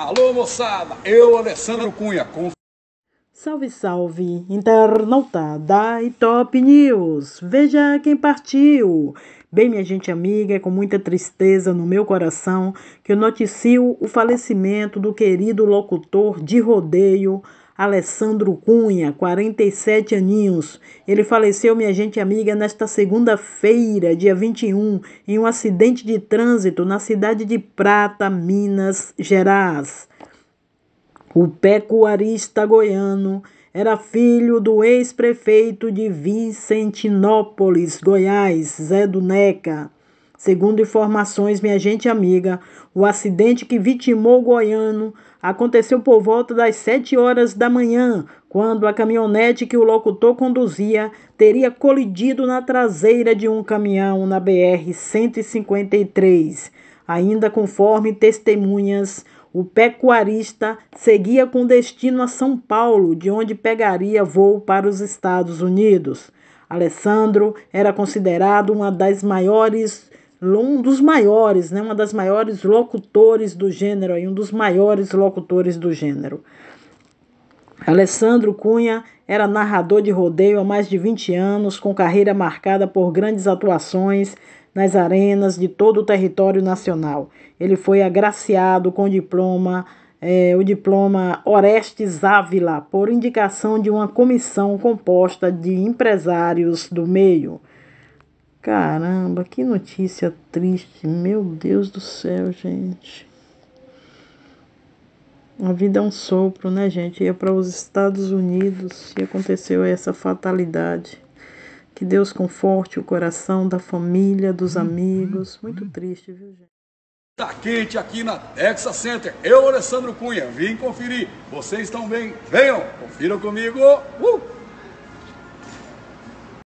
Alô, moçada! Eu, Alessandro Cunha, com... Salve, salve, internauta da Top News! Veja quem partiu! Bem, minha gente amiga, é com muita tristeza no meu coração que eu noticio o falecimento do querido locutor de rodeio Alessandro Cunha, 47 aninhos. Ele faleceu, minha gente amiga, nesta segunda-feira, dia 21, em um acidente de trânsito na cidade de Prata, Minas Gerais. O pecuarista goiano era filho do ex-prefeito de Vicentinópolis, Goiás, Zé do Neca. Segundo informações, minha gente amiga, o acidente que vitimou o goiano aconteceu por volta das 7 horas da manhã, quando a caminhonete que o locutor conduzia teria colidido na traseira de um caminhão na BR-153. Ainda conforme testemunhas, o pecuarista seguia com destino a São Paulo, de onde pegaria voo para os Estados Unidos. Alessandro era considerado uma das maiores um dos maiores, né, uma das maiores locutores do gênero, aí, um dos maiores locutores do gênero. Alessandro Cunha era narrador de rodeio há mais de 20 anos, com carreira marcada por grandes atuações nas arenas de todo o território nacional. Ele foi agraciado com diploma, é, o diploma Orestes Ávila, por indicação de uma comissão composta de empresários do meio. Caramba, que notícia triste. Meu Deus do céu, gente. A vida é um sopro, né, gente? Ia para os Estados Unidos e aconteceu essa fatalidade. Que Deus conforte o coração da família, dos uhum. amigos. Uhum. Muito triste, viu, gente? Tá quente aqui na Texas Center. Eu, Alessandro Cunha, vim conferir. Vocês estão bem? Venham, confiram comigo. Uh!